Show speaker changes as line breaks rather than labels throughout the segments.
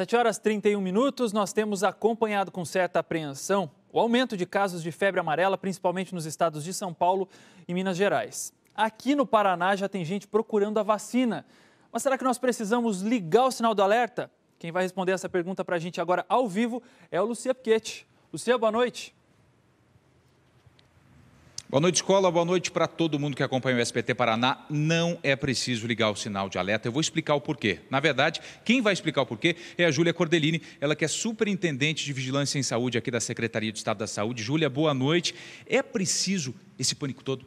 7 horas 31 minutos, nós temos acompanhado com certa apreensão o aumento de casos de febre amarela, principalmente nos estados de São Paulo e Minas Gerais. Aqui no Paraná já tem gente procurando a vacina. Mas será que nós precisamos ligar o sinal do alerta? Quem vai responder essa pergunta para a gente agora ao vivo é o Lucia Piquete. Lucia, boa noite.
Boa noite, escola. Boa noite para todo mundo que acompanha o SPT Paraná. Não é preciso ligar o sinal de alerta. Eu vou explicar o porquê. Na verdade, quem vai explicar o porquê é a Júlia Cordelini, ela que é superintendente de Vigilância em Saúde aqui da Secretaria de Estado da Saúde. Júlia, boa noite. É preciso esse pânico todo?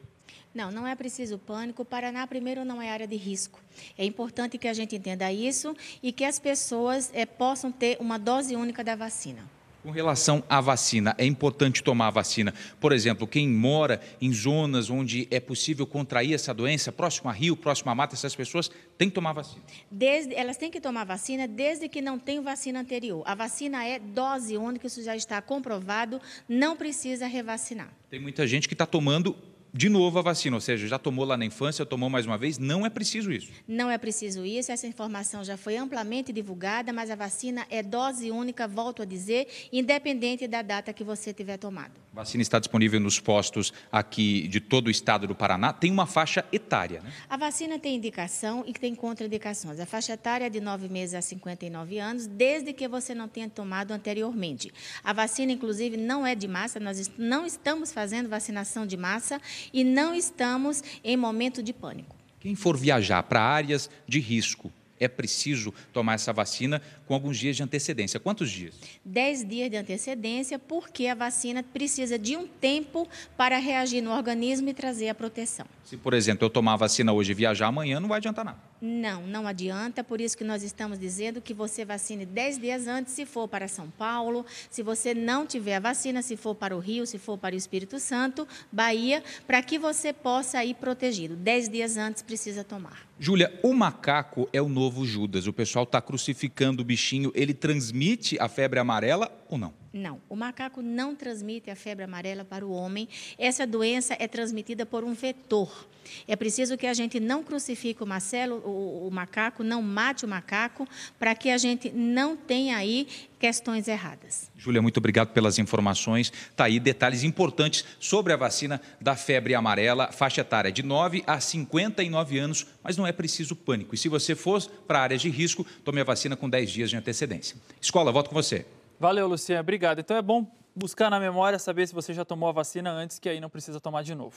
Não, não é preciso pânico. O Paraná, primeiro, não é área de risco. É importante que a gente entenda isso e que as pessoas é, possam ter uma dose única da vacina.
Com relação à vacina, é importante tomar a vacina. Por exemplo, quem mora em zonas onde é possível contrair essa doença, próximo a rio, próximo a mata, essas pessoas têm que tomar vacina.
Desde, elas têm que tomar vacina desde que não tenham vacina anterior. A vacina é dose única, isso já está comprovado, não precisa revacinar.
Tem muita gente que está tomando de novo a vacina, ou seja, já tomou lá na infância, tomou mais uma vez, não é preciso isso.
Não é preciso isso, essa informação já foi amplamente divulgada, mas a vacina é dose única, volto a dizer, independente da data que você tiver tomado. A
vacina está disponível nos postos aqui de todo o estado do Paraná. Tem uma faixa etária, né?
A vacina tem indicação e tem contraindicações. A faixa etária é de 9 meses a 59 anos, desde que você não tenha tomado anteriormente. A vacina, inclusive, não é de massa. Nós não estamos fazendo vacinação de massa e não estamos em momento de pânico.
Quem for viajar para áreas de risco, é preciso tomar essa vacina com alguns dias de antecedência. Quantos dias?
Dez dias de antecedência, porque a vacina precisa de um tempo para reagir no organismo e trazer a proteção. Se,
por exemplo, eu tomar a vacina hoje e viajar amanhã, não vai adiantar nada.
Não, não adianta. Por isso que nós estamos dizendo que você vacine 10 dias antes, se for para São Paulo, se você não tiver a vacina, se for para o Rio, se for para o Espírito Santo, Bahia, para que você possa ir protegido. 10 dias antes precisa tomar.
Júlia, o macaco é o novo Judas. O pessoal está crucificando o bichinho. Ele transmite a febre amarela ou não?
Não, o macaco não transmite a febre amarela para o homem. Essa doença é transmitida por um vetor. É preciso que a gente não crucifique o, Marcelo, o, o macaco, não mate o macaco, para que a gente não tenha aí questões erradas.
Júlia, muito obrigado pelas informações. Está aí detalhes importantes sobre a vacina da febre amarela, faixa etária de 9 a 59 anos, mas não é preciso pânico. E se você for para áreas de risco, tome a vacina com 10 dias de antecedência. Escola, volto com você.
Valeu, Luciana. Obrigado. Então é bom buscar na memória, saber se você já tomou a vacina antes, que aí não precisa tomar de novo.